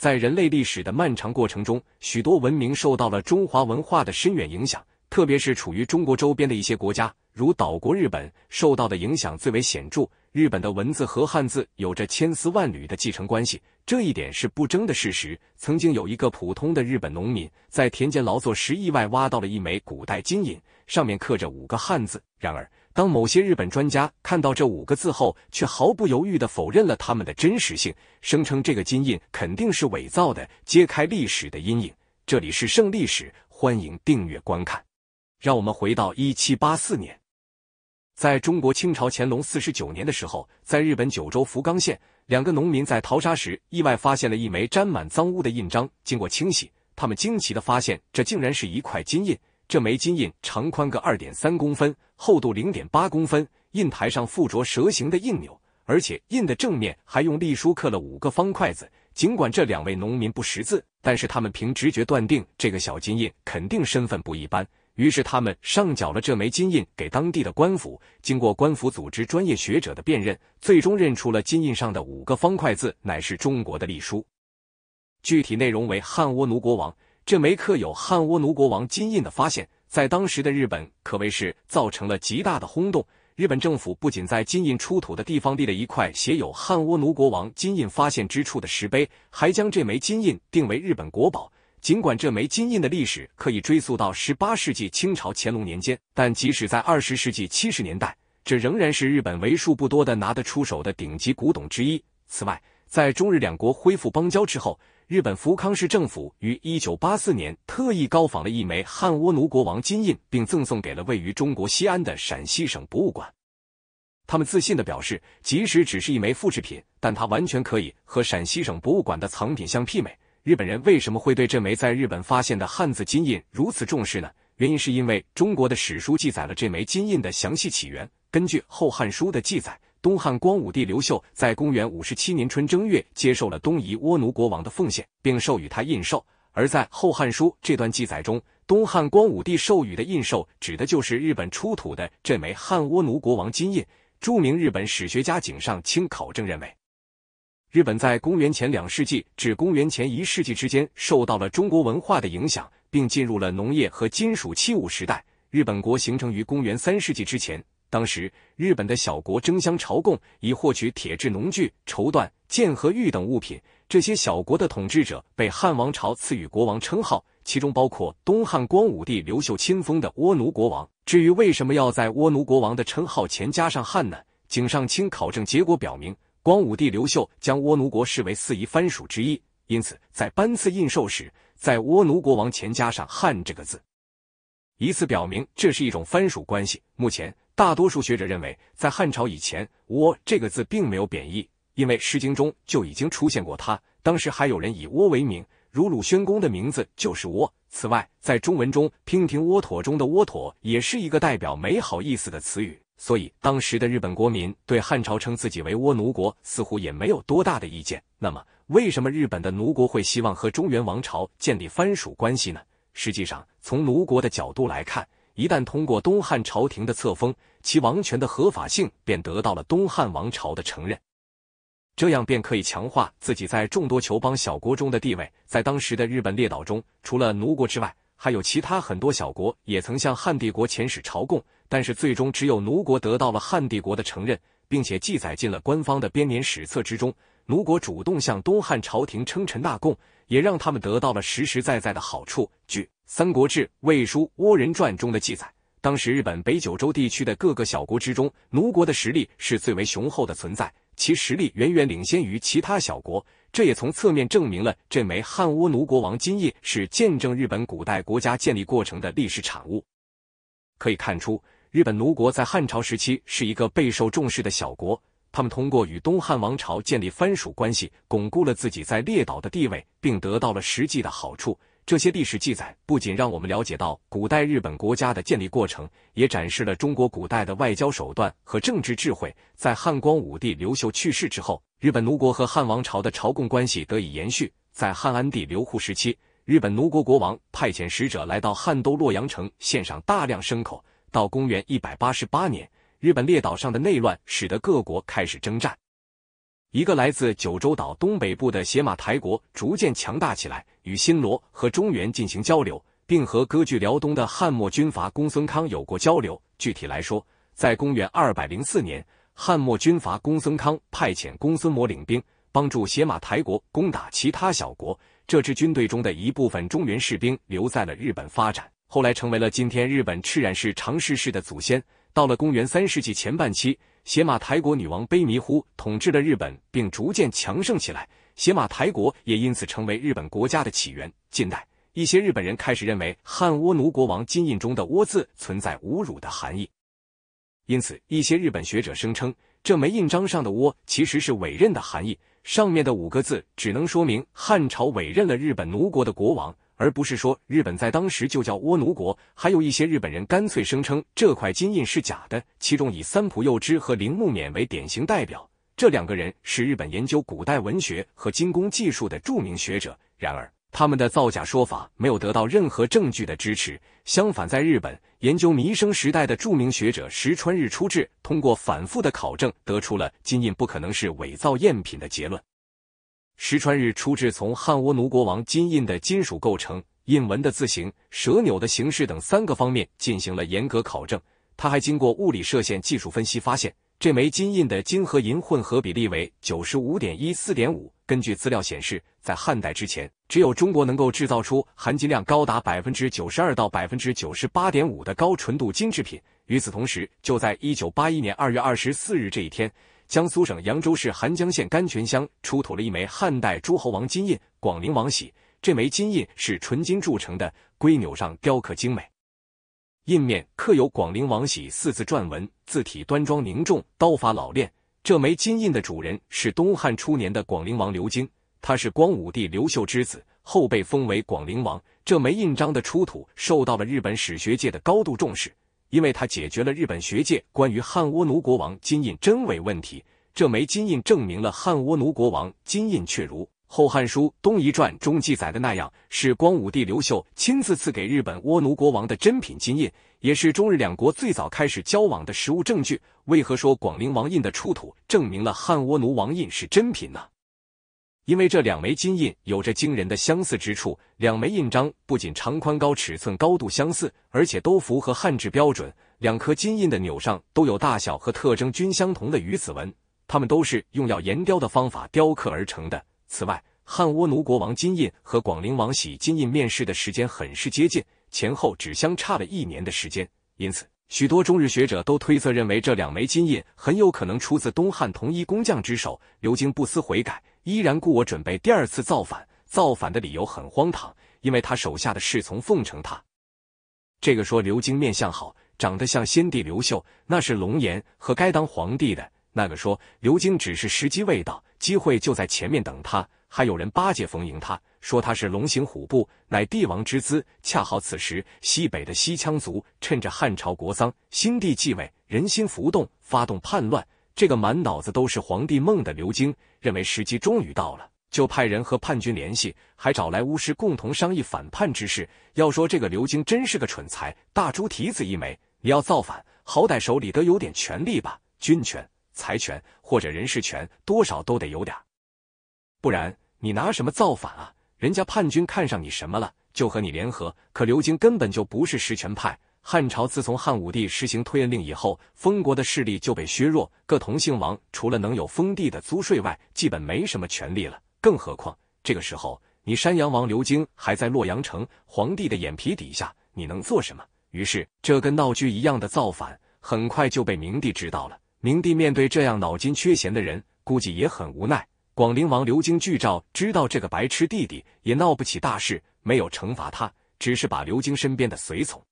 在人类历史的漫长过程中，许多文明受到了中华文化的深远影响，特别是处于中国周边的一些国家，如岛国日本，受到的影响最为显著。日本的文字和汉字有着千丝万缕的继承关系，这一点是不争的事实。曾经有一个普通的日本农民在田间劳作时意外挖到了一枚古代金银，上面刻着五个汉字，然而。当某些日本专家看到这五个字后，却毫不犹豫地否认了它们的真实性，声称这个金印肯定是伪造的。揭开历史的阴影，这里是《胜历史》，欢迎订阅观看。让我们回到一七八四年，在中国清朝乾隆四十九年的时候，在日本九州福冈县，两个农民在淘沙时意外发现了一枚沾满脏污的印章。经过清洗，他们惊奇地发现，这竟然是一块金印。这枚金印长宽各二点三公分，厚度零点八公分，印台上附着蛇形的印钮，而且印的正面还用隶书刻了五个方块字。尽管这两位农民不识字，但是他们凭直觉断定这个小金印肯定身份不一般，于是他们上缴了这枚金印给当地的官府。经过官府组织专业学者的辨认，最终认出了金印上的五个方块字乃是中国的隶书，具体内容为汉倭奴国王。这枚刻有汉倭奴国王金印的发现，在当时的日本可谓是造成了极大的轰动。日本政府不仅在金印出土的地方立了一块写有汉倭奴国王金印发现之处的石碑，还将这枚金印定为日本国宝。尽管这枚金印的历史可以追溯到18世纪清朝乾隆年间，但即使在20世纪70年代，这仍然是日本为数不多的拿得出手的顶级古董之一。此外，在中日两国恢复邦交之后，日本福康市政府于一九八四年特意高仿了一枚汉倭奴国王金印，并赠送给了位于中国西安的陕西省博物馆。他们自信的表示，即使只是一枚复制品，但它完全可以和陕西省博物馆的藏品相媲美。日本人为什么会对这枚在日本发现的汉字金印如此重视呢？原因是因为中国的史书记载了这枚金印的详细起源。根据《后汉书》的记载。东汉光武帝刘秀在公元五十七年春正月接受了东夷倭奴国王的奉献，并授予他印绶。而在《后汉书》这段记载中，东汉光武帝授予的印绶指的就是日本出土的这枚汉倭奴国王金印。著名日本史学家井上清考证认为，日本在公元前两世纪至公元前一世纪之间受到了中国文化的影响，并进入了农业和金属器物时代。日本国形成于公元三世纪之前。当时，日本的小国争相朝贡，以获取铁制农具、绸缎、剑和玉等物品。这些小国的统治者被汉王朝赐予国王称号，其中包括东汉光武帝刘秀亲封的倭奴国王。至于为什么要在倭奴国王的称号前加上“汉”呢？井上清考证结果表明，光武帝刘秀将倭奴国视为四夷藩属之一，因此在颁赐印绶时，在倭奴国王前加上“汉”这个字，以此表明这是一种藩属关系。目前。大多数学者认为，在汉朝以前，“倭”这个字并没有贬义，因为《诗经》中就已经出现过它。当时还有人以“倭”为名，如鲁宣公的名字就是“倭”。此外，在中文中，“娉婷倭妥”中的“倭妥”也是一个代表美好意思的词语。所以，当时的日本国民对汉朝称自己为“倭奴国”，似乎也没有多大的意见。那么，为什么日本的奴国会希望和中原王朝建立藩属关系呢？实际上，从奴国的角度来看。一旦通过东汉朝廷的册封，其王权的合法性便得到了东汉王朝的承认，这样便可以强化自己在众多球邦小国中的地位。在当时的日本列岛中，除了奴国之外，还有其他很多小国也曾向汉帝国遣使朝贡，但是最终只有奴国得到了汉帝国的承认，并且记载进了官方的编年史册之中。奴国主动向东汉朝廷称臣纳贡，也让他们得到了实实在在的好处。据《三国志·魏书·倭人传》中的记载，当时日本北九州地区的各个小国之中，奴国的实力是最为雄厚的存在，其实力远远领先于其他小国。这也从侧面证明了这枚汉倭奴国王金印是见证日本古代国家建立过程的历史产物。可以看出，日本奴国在汉朝时期是一个备受重视的小国。他们通过与东汉王朝建立藩属关系，巩固了自己在列岛的地位，并得到了实际的好处。这些历史记载不仅让我们了解到古代日本国家的建立过程，也展示了中国古代的外交手段和政治智慧。在汉光武帝刘秀去世之后，日本奴国和汉王朝的朝贡关系得以延续。在汉安帝刘沪时期，日本奴国国王派遣使者来到汉都洛阳城，献上大量牲口。到公元一百八十八年。日本列岛上的内乱使得各国开始征战。一个来自九州岛东北部的邪马台国逐渐强大起来，与新罗和中原进行交流，并和割据辽东的汉末军阀公孙康有过交流。具体来说，在公元二百零四年，汉末军阀公孙康派遣公孙摩领兵帮助邪马台国攻打其他小国。这支军队中的一部分中原士兵留在了日本发展，后来成为了今天日本赤染市长势市的祖先。到了公元三世纪前半期，邪马台国女王卑弥呼统治了日本，并逐渐强盛起来。邪马台国也因此成为日本国家的起源。近代，一些日本人开始认为汉倭奴国王金印中的“倭”字存在侮辱的含义，因此一些日本学者声称，这枚印章上的“倭”其实是委任的含义，上面的五个字只能说明汉朝委任了日本奴国的国王。而不是说日本在当时就叫倭奴国，还有一些日本人干脆声称这块金印是假的，其中以三浦佑之和铃木勉为典型代表。这两个人是日本研究古代文学和金工技术的著名学者，然而他们的造假说法没有得到任何证据的支持。相反，在日本研究弥生时代的著名学者石川日出志通过反复的考证，得出了金印不可能是伪造赝品的结论。石川日出志从汉倭奴国王金印的金属构成、印文的字形、蛇钮的形式等三个方面进行了严格考证。他还经过物理射线技术分析，发现这枚金印的金和银混合比例为九十五点一四点五。根据资料显示，在汉代之前，只有中国能够制造出含金量高达百分之九十二到百分之九十八点五的高纯度金制品。与此同时，就在一九八一年二月二十四日这一天。江苏省扬州市邗江县甘泉乡出土了一枚汉代诸侯王金印“广陵王玺”。这枚金印是纯金铸成的，龟钮上雕刻精美，印面刻有“广陵王玺”四字篆文，字体端庄凝重，刀法老练。这枚金印的主人是东汉初年的广陵王刘京，他是光武帝刘秀之子，后被封为广陵王。这枚印章的出土受到了日本史学界的高度重视。因为它解决了日本学界关于汉倭奴国王金印真伪问题，这枚金印证明了汉倭奴国王金印确如《后汉书东夷传》中记载的那样，是光武帝刘秀亲自赐给日本倭奴国王的珍品金印，也是中日两国最早开始交往的实物证据。为何说广陵王印的出土证明了汉倭奴王印是真品呢？因为这两枚金印有着惊人的相似之处，两枚印章不仅长宽高尺寸高度相似，而且都符合汉制标准。两颗金印的钮上都有大小和特征均相同的鱼子纹，它们都是用要岩雕的方法雕刻而成的。此外，汉倭奴国王金印和广陵王玺金印面世的时间很是接近，前后只相差了一年的时间。因此，许多中日学者都推测认为这两枚金印很有可能出自东汉同一工匠之手。刘经不思悔改。依然雇我准备第二次造反，造反的理由很荒唐，因为他手下的侍从奉承他。这个说刘京面相好，长得像先帝刘秀，那是龙颜，和该当皇帝的。那个说刘京只是时机未到，机会就在前面等他。还有人巴结逢迎他，说他是龙行虎步，乃帝王之姿。恰好此时，西北的西羌族趁着汉朝国丧、新帝继位，人心浮动，发动叛乱。这个满脑子都是皇帝梦的刘京，认为时机终于到了，就派人和叛军联系，还找来巫师共同商议反叛之事。要说这个刘京真是个蠢材，大猪蹄子一枚！你要造反，好歹手里得有点权力吧，军权、财权或者人事权，多少都得有点，不然你拿什么造反啊？人家叛军看上你什么了，就和你联合。可刘京根本就不是实权派。汉朝自从汉武帝实行推恩令以后，封国的势力就被削弱，各同姓王除了能有封地的租税外，基本没什么权利了。更何况这个时候，你山阳王刘京还在洛阳城皇帝的眼皮底下，你能做什么？于是，这跟闹剧一样的造反，很快就被明帝知道了。明帝面对这样脑筋缺弦的人，估计也很无奈。广陵王刘京据照知道这个白痴弟弟也闹不起大事，没有惩罚他，只是把刘京身边的随从。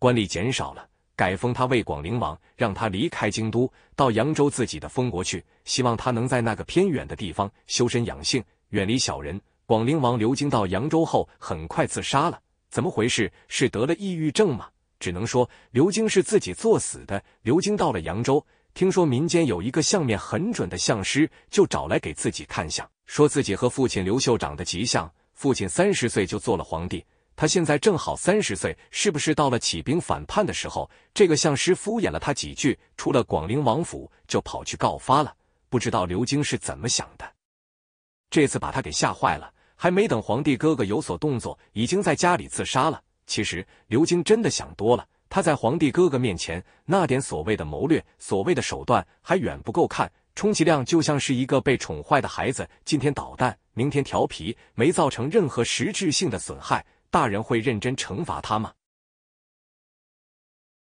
官吏减少了，改封他为广陵王，让他离开京都，到扬州自己的封国去，希望他能在那个偏远的地方修身养性，远离小人。广陵王刘京到扬州后，很快自杀了，怎么回事？是得了抑郁症吗？只能说刘京是自己作死的。刘京到了扬州，听说民间有一个相面很准的相师，就找来给自己看相，说自己和父亲刘秀长得极像，父亲三十岁就做了皇帝。他现在正好三十岁，是不是到了起兵反叛的时候？这个相师敷衍了他几句，出了广陵王府就跑去告发了。不知道刘京是怎么想的，这次把他给吓坏了。还没等皇帝哥哥有所动作，已经在家里自杀了。其实刘京真的想多了，他在皇帝哥哥面前那点所谓的谋略、所谓的手段，还远不够看，充其量就像是一个被宠坏的孩子，今天捣蛋，明天调皮，没造成任何实质性的损害。大人会认真惩罚他吗？